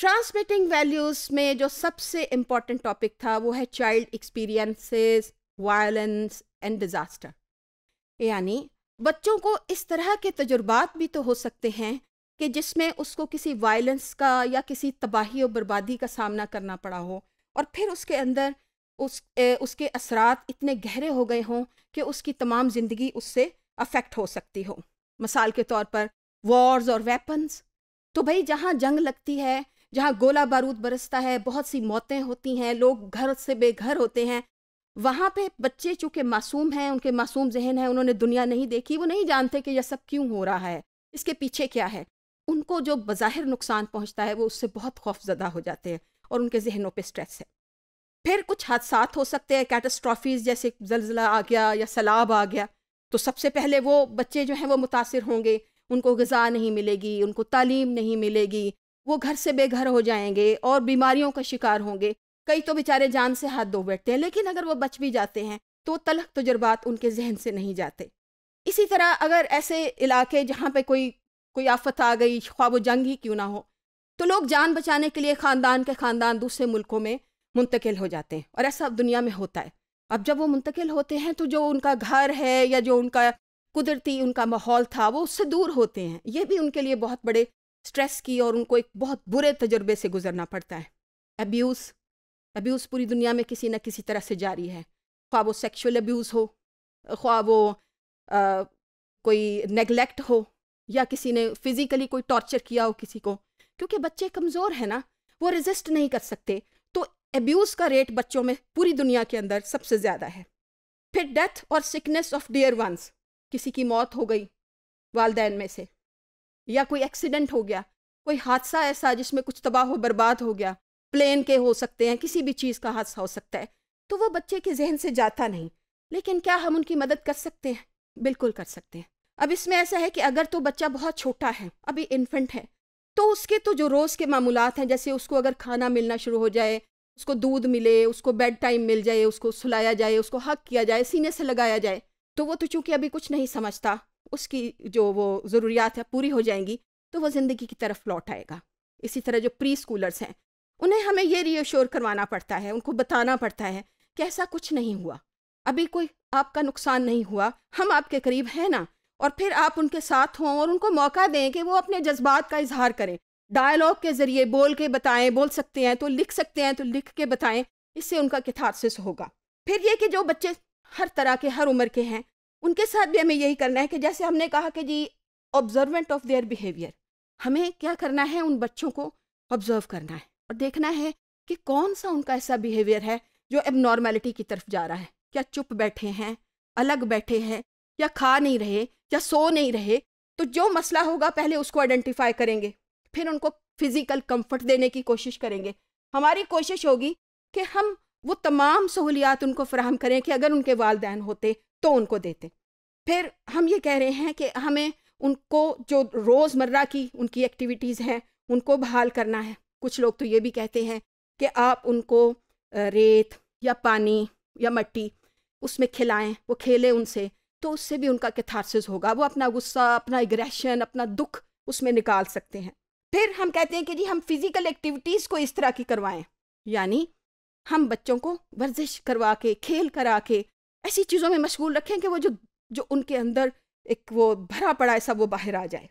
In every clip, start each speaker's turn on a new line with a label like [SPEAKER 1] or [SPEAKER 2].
[SPEAKER 1] transmitting values में जो सबसे इम्पॉर्टेंट टॉपिक था वो है child experiences violence and disaster यानी बच्चों को इस तरह के तजुर्बात भी तो हो सकते हैं कि जिसमें उसको किसी वायलेंस का या किसी तबाही और बर्बादी का सामना करना पड़ा हो और फिर उसके अंदर उस ए, उसके असरात इतने गहरे हो गए हों कि उसकी तमाम ज़िंदगी उससे अफेक्ट हो सकती हो मिसाल के तौर पर वॉर्स और वेपन्स तो भाई जहाँ जंग लगती है जहाँ गोला बारूद बरसता है बहुत सी मौतें होती हैं लोग घर से बेघर होते हैं वहाँ पे बच्चे चूँकि मासूम हैं उनके मासूम जहन है उन्होंने दुनिया नहीं देखी वो नहीं जानते कि यह सब क्यों हो रहा है इसके पीछे क्या है उनको जो बाहिर नुकसान पहुँचता है वो उससे बहुत खौफजदा हो जाते हैं और उनके जहनों पर स्ट्रेस है फिर कुछ हादसा हो सकते हैं कैटस्ट्रॉफीज़ जैसे जलजिला आ गया या सैलाब आ गया तो सबसे पहले वो बच्चे जो हैं वो मुतासर होंगे उनको गज़ा नहीं मिलेगी उनको तालीम नहीं मिलेगी वो घर से बेघर हो जाएंगे और बीमारियों का शिकार होंगे कई तो बेचारे जान से हाथ धो बैठते हैं लेकिन अगर वो बच भी जाते हैं तो तलख तजुर्बात उनके जहन से नहीं जाते इसी तरह अगर ऐसे इलाके जहाँ पे कोई कोई आफत आ गई ख्वाब जंग ही क्यों ना हो तो लोग जान बचाने के लिए ख़ानदान के ख़ानदान दूसरे मुल्कों में मुंतकिल हो जाते हैं और ऐसा अब दुनिया में होता है अब जब वो मुंतकिल होते हैं तो जो उनका घर है या जो उनका कुदरती उनका माहौल था वो उससे दूर होते हैं ये भी उनके लिए बहुत बड़े स्ट्रेस की और उनको एक बहुत बुरे तजर्बे से गुजरना पड़ता है अब्यूज़ अब्यूज़ पूरी दुनिया में किसी न किसी तरह से जारी है ख्वा वो सेक्शुअल अब्यूज़ हो ख्वा वो आ, कोई नेगलेक्ट हो या किसी ने फिज़िकली कोई टॉर्चर किया हो किसी को क्योंकि बच्चे कमज़ोर हैं ना वो रेजिस्ट नहीं कर सकते तो एब्यूज़ का रेट बच्चों में पूरी दुनिया के अंदर सबसे ज़्यादा है फिर डेथ और सिकनेस ऑफ डियर वंस किसी की मौत हो गई वालदेन में से या कोई एक्सीडेंट हो गया कोई हादसा ऐसा जिसमें कुछ तबाह बर्बाद हो गया प्लेन के हो सकते हैं किसी भी चीज़ का हादसा हो सकता है तो वो बच्चे के जहन से जाता नहीं लेकिन क्या हम उनकी मदद कर सकते हैं बिल्कुल कर सकते हैं अब इसमें ऐसा है कि अगर तो बच्चा बहुत छोटा है अभी इन्फेंट है तो उसके तो जो रोज़ के मामूलत हैं जैसे उसको अगर खाना मिलना शुरू हो जाए उसको दूध मिले उसको बेड टाइम मिल जाए उसको सुलाया जाए उसको हक किया जाए सीने से लगाया जाए तो वो तो चूंकि अभी कुछ नहीं समझता उसकी जो वो ज़रूरियात है पूरी हो जाएंगी तो वो ज़िंदगी की तरफ लौट आएगा इसी तरह जो प्री स्कूलर्स हैं उन्हें हमें ये रीअश्योर करवाना पड़ता है उनको बताना पड़ता है कि ऐसा कुछ नहीं हुआ अभी कोई आपका नुकसान नहीं हुआ हम आपके करीब हैं ना और फिर आप उनके साथ हों और उनको मौका दें कि वो अपने जज्बात का इजहार करें डायलॉग के ज़रिए बोल के बताएं बोल सकते हैं तो लिख सकते हैं तो लिख के बताएं इससे उनका किथारसिस होगा फिर ये कि जो बच्चे हर तरह के हर उम्र के हैं उनके साथ भी हमें यही करना है कि जैसे हमने कहा कि जी ऑब्जर्वेंट ऑफ देयर बिहेवियर हमें क्या करना है उन बच्चों को ऑब्जर्व करना है और देखना है कि कौन सा उनका ऐसा बिहेवियर है जो एबनॉर्मेलिटी की तरफ जा रहा है क्या चुप बैठे हैं अलग बैठे हैं या खा नहीं रहे या सो नहीं रहे तो जो मसला होगा पहले उसको आइडेंटिफाई करेंगे फिर उनको फिज़िकल कंफर्ट देने की कोशिश करेंगे हमारी कोशिश होगी कि हम वो तमाम सहूलियात उनको फ्राहम करें कि अगर उनके वालदेन होते तो उनको देते फिर हम ये कह रहे हैं कि हमें उनको जो रोज़मर्रा की उनकी एक्टिविटीज़ हैं उनको बहाल करना है कुछ लोग तो ये भी कहते हैं कि आप उनको रेत या पानी या मट्टी उसमें खिलाएं वो खेलें उनसे तो उससे भी उनका कैथारसिस होगा वो अपना गुस्सा अपना एग्रेशन अपना दुख उसमें निकाल सकते हैं फिर हम कहते हैं कि जी हम फिज़िकल एक्टिविटीज़ को इस तरह की करवाएं यानी हम बच्चों को वर्जिश करवा के खेल करा के ऐसी चीज़ों में मशगूल रखें कि वो जो जो उनके अंदर एक वो भरा पड़ा ऐसा वो बाहर आ जाए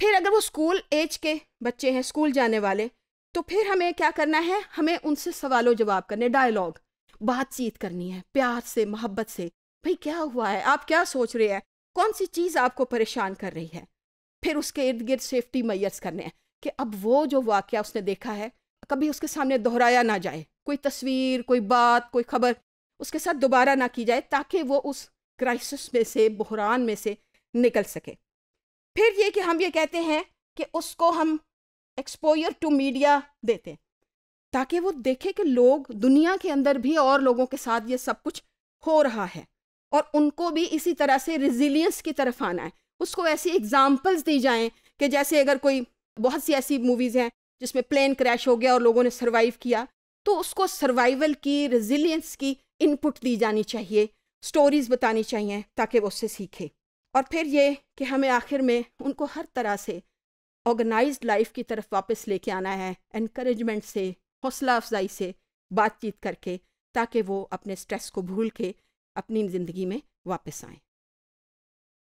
[SPEAKER 1] फिर अगर वो स्कूल एज के बच्चे हैं स्कूल जाने वाले तो फिर हमें क्या करना है हमें उनसे सवालों जवाब करने डायलॉग बातचीत करनी है प्यार से मोहब्बत से भाई क्या हुआ है आप क्या सोच रहे हैं कौन सी चीज़ आपको परेशान कर रही है फिर उसके इर्द गिर्द सेफ्टी मैयर्स करने हैं कि अब वो जो वाक़ उसने देखा है कभी उसके सामने दोहराया ना जाए कोई तस्वीर कोई बात कोई खबर उसके साथ दोबारा ना की जाए ताकि वो उस क्राइसिस में से बहरान में से निकल सके फिर ये कि हम ये कहते हैं कि उसको हम एक्सपोयर टू मीडिया देते हैं ताकि वो देखे कि लोग दुनिया के अंदर भी और लोगों के साथ ये सब कुछ हो रहा है और उनको भी इसी तरह से रिजिलियंस की तरफ आना है उसको ऐसी एग्जाम्पल्स दी जाएं कि जैसे अगर कोई बहुत सी ऐसी मूवीज़ हैं जिसमें प्लेन क्रैश हो गया और लोगों ने सर्वाइव किया तो उसको सर्वाइवल की रेजिलियंस की इनपुट दी जानी चाहिए स्टोरीज बतानी चाहिए ताकि वो उससे सीखे और फिर ये कि हमें आखिर में उनको हर तरह से ऑर्गेनाइज लाइफ की तरफ वापस लेके आना है इनक्रेजमेंट से हौसला अफजाई से बातचीत करके ताकि वो अपने स्ट्रेस को भूल के अपनी ज़िंदगी में वापस आएँ